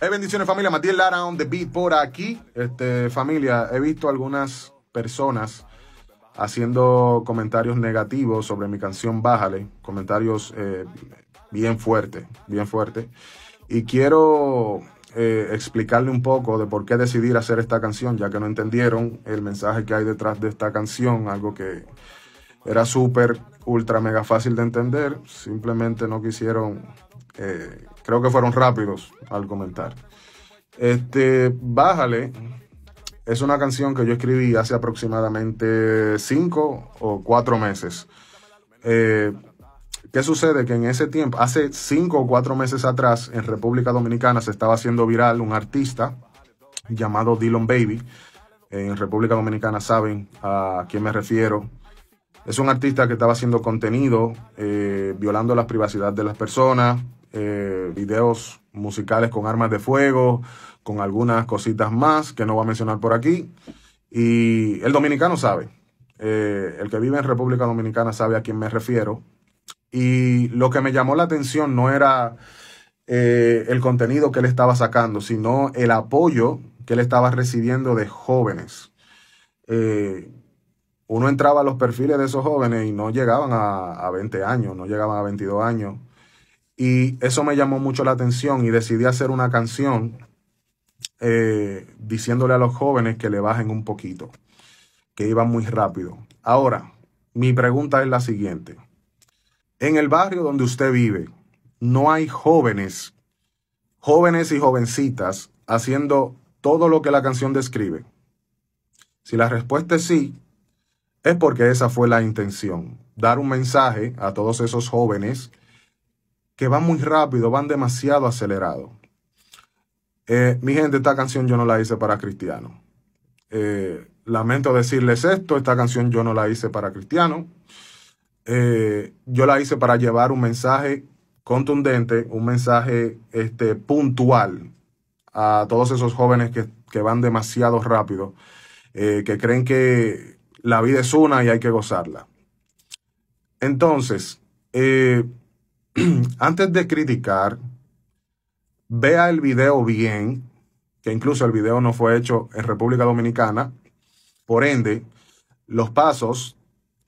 Hey, bendiciones familia, Matías Lara on the beat por aquí. Este, familia, he visto algunas personas haciendo comentarios negativos sobre mi canción Bájale, comentarios eh, bien fuertes, bien fuertes. Y quiero eh, explicarle un poco de por qué decidí hacer esta canción, ya que no entendieron el mensaje que hay detrás de esta canción, algo que era súper, ultra, mega fácil de entender, simplemente no quisieron eh, creo que fueron rápidos al comentar. Este, Bájale es una canción que yo escribí hace aproximadamente cinco o cuatro meses. Eh, ¿Qué sucede? Que en ese tiempo, hace cinco o cuatro meses atrás, en República Dominicana se estaba haciendo viral un artista llamado Dylan Baby. En República Dominicana saben a quién me refiero. Es un artista que estaba haciendo contenido, eh, violando la privacidad de las personas, eh, videos musicales con armas de fuego, con algunas cositas más que no va a mencionar por aquí. Y el dominicano sabe, eh, el que vive en República Dominicana sabe a quién me refiero. Y lo que me llamó la atención no era eh, el contenido que él estaba sacando, sino el apoyo que él estaba recibiendo de jóvenes. Eh, uno entraba a los perfiles de esos jóvenes y no llegaban a, a 20 años, no llegaban a 22 años, y eso me llamó mucho la atención y decidí hacer una canción eh, diciéndole a los jóvenes que le bajen un poquito, que iban muy rápido. Ahora, mi pregunta es la siguiente. En el barrio donde usted vive, no hay jóvenes, jóvenes y jovencitas haciendo todo lo que la canción describe. Si la respuesta es sí, es porque esa fue la intención, dar un mensaje a todos esos jóvenes que van muy rápido, van demasiado acelerado. Eh, mi gente, esta canción yo no la hice para cristianos. Eh, lamento decirles esto, esta canción yo no la hice para cristianos. Eh, yo la hice para llevar un mensaje contundente, un mensaje este, puntual a todos esos jóvenes que, que van demasiado rápido, que creen que la vida es una y hay que gozarla. Entonces, antes de criticar, vea el video bien, que incluso el video no fue hecho en República Dominicana, por ende, los pasos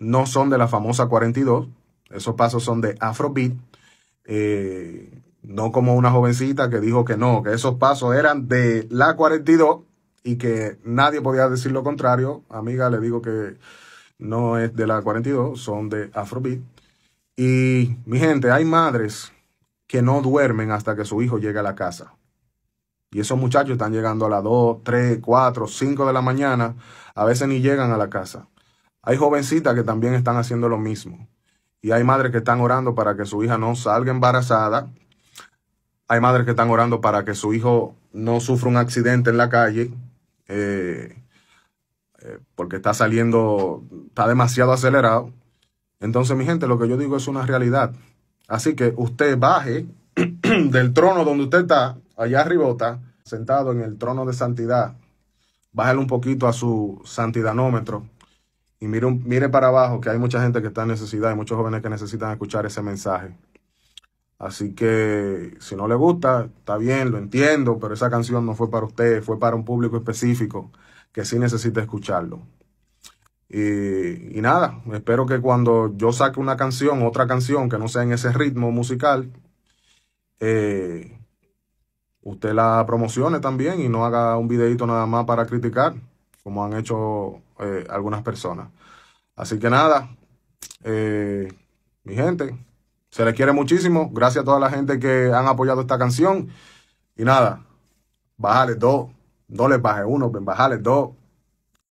no son de la famosa 42, esos pasos son de Afrobeat, eh, no como una jovencita que dijo que no, que esos pasos eran de la 42 y que nadie podía decir lo contrario. Amiga, le digo que no es de la 42, son de Afrobeat. Y mi gente, hay madres que no duermen hasta que su hijo llegue a la casa. Y esos muchachos están llegando a las 2, 3, 4, 5 de la mañana. A veces ni llegan a la casa. Hay jovencitas que también están haciendo lo mismo. Y hay madres que están orando para que su hija no salga embarazada. Hay madres que están orando para que su hijo no sufra un accidente en la calle. Eh, eh, porque está saliendo, está demasiado acelerado. Entonces, mi gente, lo que yo digo es una realidad. Así que usted baje del trono donde usted está, allá está, sentado en el trono de santidad. Bájale un poquito a su santidanómetro y mire, mire para abajo, que hay mucha gente que está en necesidad y muchos jóvenes que necesitan escuchar ese mensaje. Así que si no le gusta, está bien, lo entiendo, pero esa canción no fue para usted, fue para un público específico que sí necesita escucharlo. Y, nada, espero que cuando yo saque una canción, otra canción que no sea en ese ritmo musical, eh, usted la promocione también y no haga un videito nada más para criticar, como han hecho eh, algunas personas. Así que nada, eh, mi gente, se les quiere muchísimo. Gracias a toda la gente que han apoyado esta canción. Y nada, bájale dos, no les baje uno, bájale dos.